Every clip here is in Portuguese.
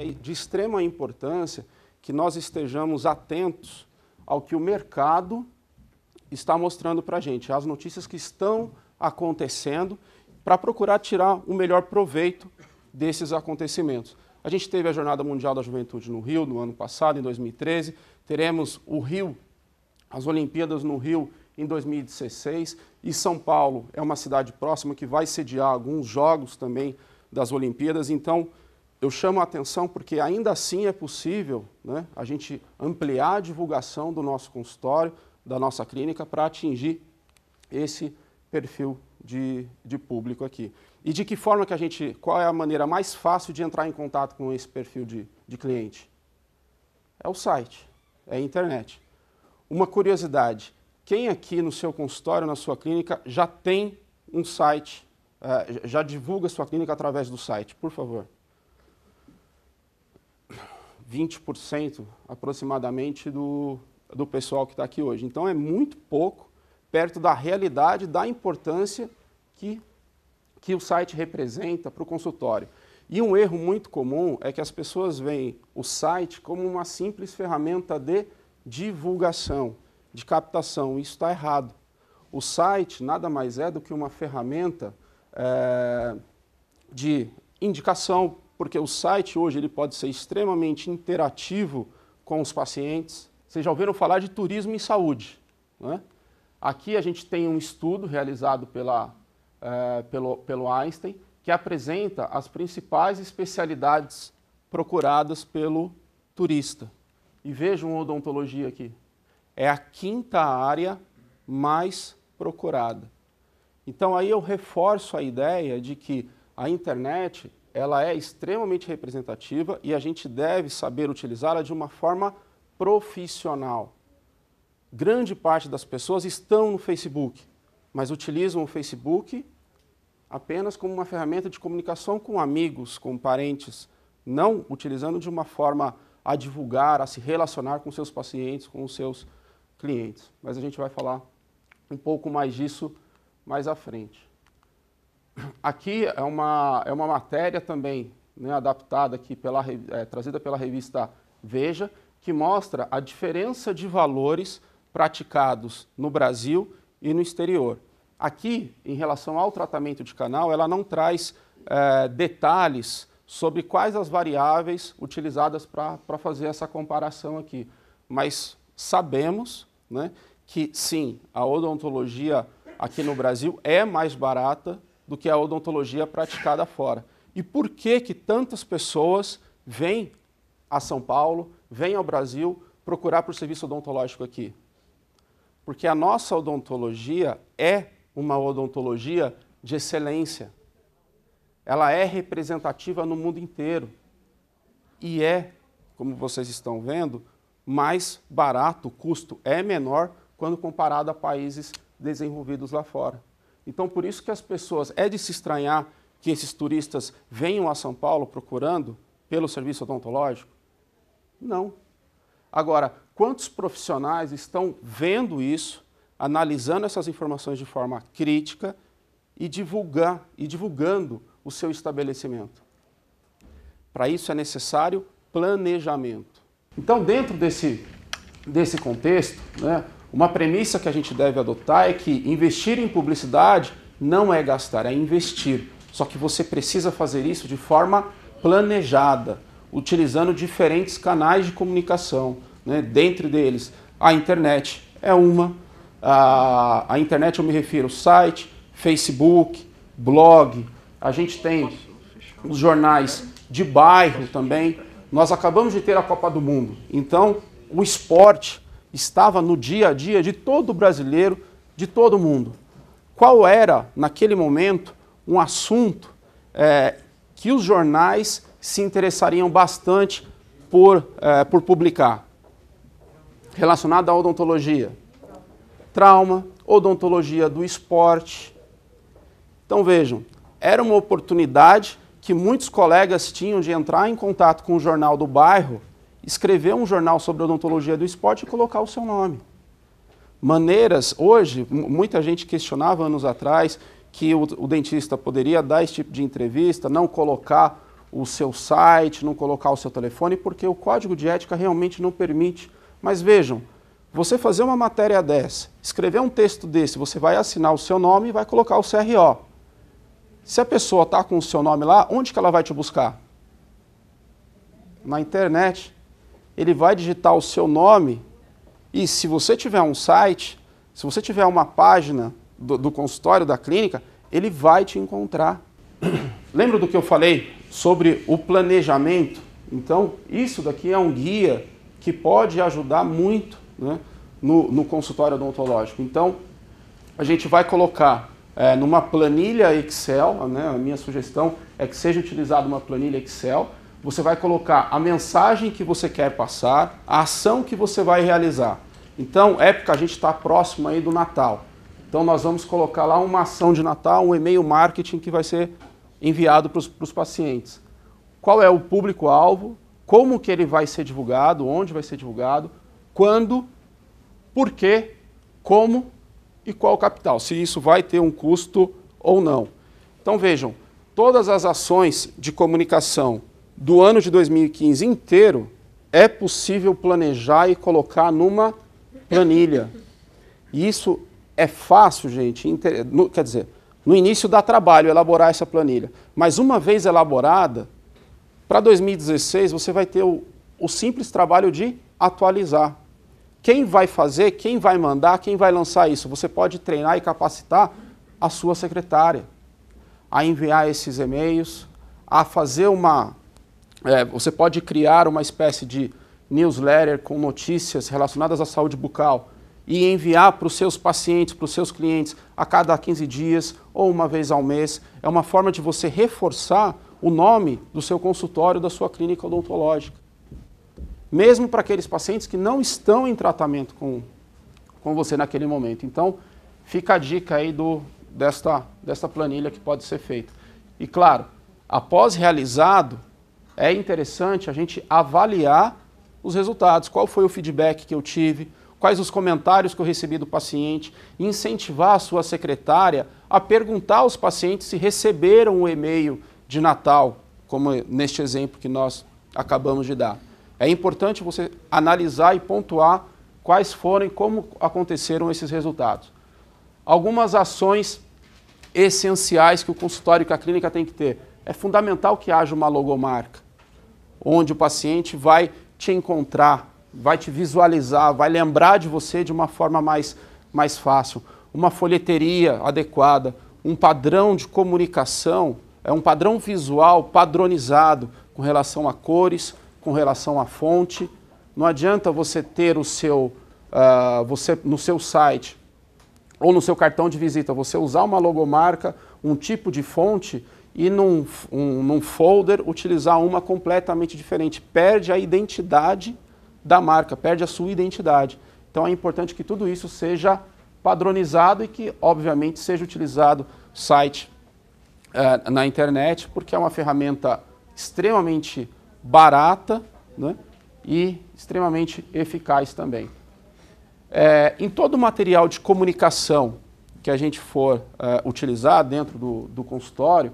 é de extrema importância que nós estejamos atentos ao que o mercado está mostrando para a gente, às notícias que estão acontecendo, para procurar tirar o melhor proveito desses acontecimentos. A gente teve a Jornada Mundial da Juventude no Rio no ano passado, em 2013, teremos o Rio, as Olimpíadas no Rio em 2016, e São Paulo é uma cidade próxima que vai sediar alguns jogos também das Olimpíadas, então eu chamo a atenção porque ainda assim é possível né, a gente ampliar a divulgação do nosso consultório, da nossa clínica, para atingir esse perfil de, de, público aqui. E de que forma que a gente, qual é a maneira mais fácil de entrar em contato com esse perfil de, de cliente? É o site, é a internet. Uma curiosidade, quem aqui no seu consultório, na sua clínica, já tem um site, eh, já divulga sua clínica através do site, por favor? 20% aproximadamente do, do pessoal que está aqui hoje. Então é muito pouco perto da realidade, da importância que, que o site representa para o consultório. E um erro muito comum é que as pessoas veem o site como uma simples ferramenta de divulgação, de captação. Isso está errado. O site nada mais é do que uma ferramenta é, de indicação porque o site hoje ele pode ser extremamente interativo com os pacientes. Vocês já ouviram falar de turismo em saúde. Né? Aqui a gente tem um estudo realizado pela, é, pelo, pelo Einstein que apresenta as principais especialidades procuradas pelo turista. E vejam odontologia aqui. É a quinta área mais procurada. Então aí eu reforço a ideia de que a internet ela é extremamente representativa e a gente deve saber utilizá-la de uma forma profissional. Grande parte das pessoas estão no Facebook, mas utilizam o Facebook apenas como uma ferramenta de comunicação com amigos, com parentes, não utilizando de uma forma a divulgar, a se relacionar com seus pacientes, com os seus clientes. Mas a gente vai falar um pouco mais disso mais à frente aqui é uma, é uma matéria também né, adaptada aqui, pela, é, trazida pela revista Veja, que mostra a diferença de valores praticados no Brasil e no exterior. Aqui, em relação ao tratamento de canal, ela não traz é, detalhes sobre quais as variáveis utilizadas para fazer essa comparação aqui. Mas sabemos né, que, sim, a odontologia aqui no Brasil é mais barata do que a odontologia praticada fora. E por que que tantas pessoas vêm a São Paulo, vêm ao Brasil procurar por serviço odontológico aqui? Porque a nossa odontologia é uma odontologia de excelência. Ela é representativa no mundo inteiro. E é, como vocês estão vendo, mais barato, o custo é menor quando comparado a países desenvolvidos lá fora. Então, por isso que as pessoas, é de se estranhar que esses turistas venham a São Paulo procurando pelo serviço odontológico? Não. Agora, quantos profissionais estão vendo isso, analisando essas informações de forma crítica e, divulgar, e divulgando o seu estabelecimento? Para isso é necessário planejamento. Então, dentro desse, desse contexto, né, uma premissa que a gente deve adotar é que investir em publicidade não é gastar, é investir. Só que você precisa fazer isso de forma planejada, utilizando diferentes canais de comunicação. Né? Dentre deles, a internet é uma. A, a internet eu me refiro ao site, Facebook, blog. A gente tem os jornais de bairro também. Nós acabamos de ter a Copa do Mundo. Então, o esporte estava no dia a dia de todo brasileiro, de todo mundo. Qual era, naquele momento, um assunto é, que os jornais se interessariam bastante por, é, por publicar? Relacionado à odontologia. Trauma, odontologia do esporte. Então vejam, era uma oportunidade que muitos colegas tinham de entrar em contato com o jornal do bairro escrever um jornal sobre odontologia do esporte e colocar o seu nome. Maneiras, hoje, muita gente questionava anos atrás que o, o dentista poderia dar esse tipo de entrevista, não colocar o seu site, não colocar o seu telefone, porque o código de ética realmente não permite. Mas vejam, você fazer uma matéria dessa, escrever um texto desse, você vai assinar o seu nome e vai colocar o CRO. Se a pessoa está com o seu nome lá, onde que ela vai te buscar? Na internet ele vai digitar o seu nome e se você tiver um site, se você tiver uma página do, do consultório da clínica, ele vai te encontrar. Lembra do que eu falei sobre o planejamento? Então, isso daqui é um guia que pode ajudar muito né, no, no consultório odontológico. Então, a gente vai colocar é, numa planilha Excel, né, a minha sugestão é que seja utilizada uma planilha Excel, você vai colocar a mensagem que você quer passar, a ação que você vai realizar. Então, época, a gente está próximo aí do Natal. Então, nós vamos colocar lá uma ação de Natal, um e-mail marketing que vai ser enviado para os pacientes. Qual é o público-alvo? Como que ele vai ser divulgado? Onde vai ser divulgado? Quando? Por quê? Como? E qual o capital? Se isso vai ter um custo ou não. Então, vejam, todas as ações de comunicação do ano de 2015 inteiro, é possível planejar e colocar numa planilha. e Isso é fácil, gente. Inter... No, quer dizer, no início dá trabalho elaborar essa planilha, mas uma vez elaborada, para 2016 você vai ter o, o simples trabalho de atualizar. Quem vai fazer, quem vai mandar, quem vai lançar isso? Você pode treinar e capacitar a sua secretária a enviar esses e-mails, a fazer uma é, você pode criar uma espécie de newsletter com notícias relacionadas à saúde bucal e enviar para os seus pacientes, para os seus clientes, a cada 15 dias ou uma vez ao mês. É uma forma de você reforçar o nome do seu consultório, da sua clínica odontológica. Mesmo para aqueles pacientes que não estão em tratamento com, com você naquele momento. Então, fica a dica aí do, desta, desta planilha que pode ser feita. E claro, após realizado, é interessante a gente avaliar os resultados, qual foi o feedback que eu tive, quais os comentários que eu recebi do paciente, incentivar a sua secretária a perguntar aos pacientes se receberam o e-mail de Natal, como neste exemplo que nós acabamos de dar. É importante você analisar e pontuar quais foram e como aconteceram esses resultados. Algumas ações essenciais que o consultório e que a clínica tem que ter. É fundamental que haja uma logomarca onde o paciente vai te encontrar, vai te visualizar, vai lembrar de você de uma forma mais, mais fácil. Uma folheteria adequada, um padrão de comunicação, é um padrão visual padronizado com relação a cores, com relação à fonte. Não adianta você ter o seu, uh, você no seu site ou no seu cartão de visita, você usar uma logomarca, um tipo de fonte e num, um, num folder utilizar uma completamente diferente. Perde a identidade da marca, perde a sua identidade. Então é importante que tudo isso seja padronizado e que, obviamente, seja utilizado site uh, na internet, porque é uma ferramenta extremamente barata né, e extremamente eficaz também. É, em todo o material de comunicação que a gente for uh, utilizar dentro do, do consultório,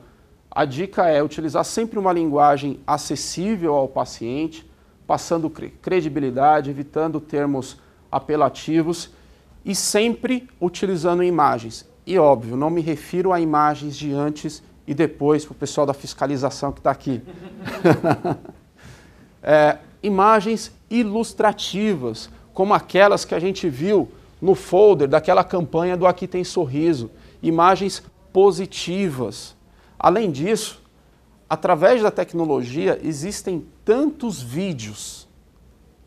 a dica é utilizar sempre uma linguagem acessível ao paciente, passando credibilidade, evitando termos apelativos e sempre utilizando imagens. E óbvio, não me refiro a imagens de antes e depois para o pessoal da fiscalização que está aqui. é, imagens ilustrativas, como aquelas que a gente viu no folder daquela campanha do Aqui Tem Sorriso. Imagens positivas. Além disso, através da tecnologia existem tantos vídeos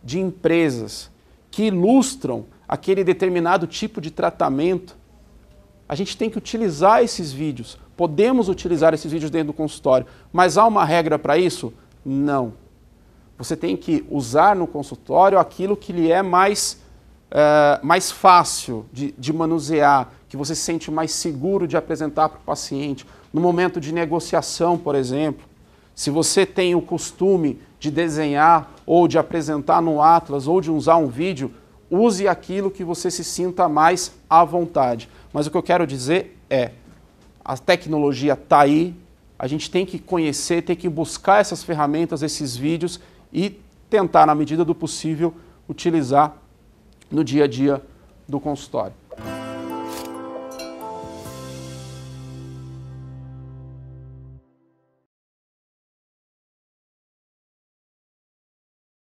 de empresas que ilustram aquele determinado tipo de tratamento. A gente tem que utilizar esses vídeos. Podemos utilizar esses vídeos dentro do consultório, mas há uma regra para isso? Não. Você tem que usar no consultório aquilo que lhe é mais, é, mais fácil de, de manusear, que você se sente mais seguro de apresentar para o paciente, no momento de negociação, por exemplo. Se você tem o costume de desenhar ou de apresentar no Atlas ou de usar um vídeo, use aquilo que você se sinta mais à vontade. Mas o que eu quero dizer é, a tecnologia está aí, a gente tem que conhecer, tem que buscar essas ferramentas, esses vídeos e tentar, na medida do possível, utilizar no dia a dia do consultório.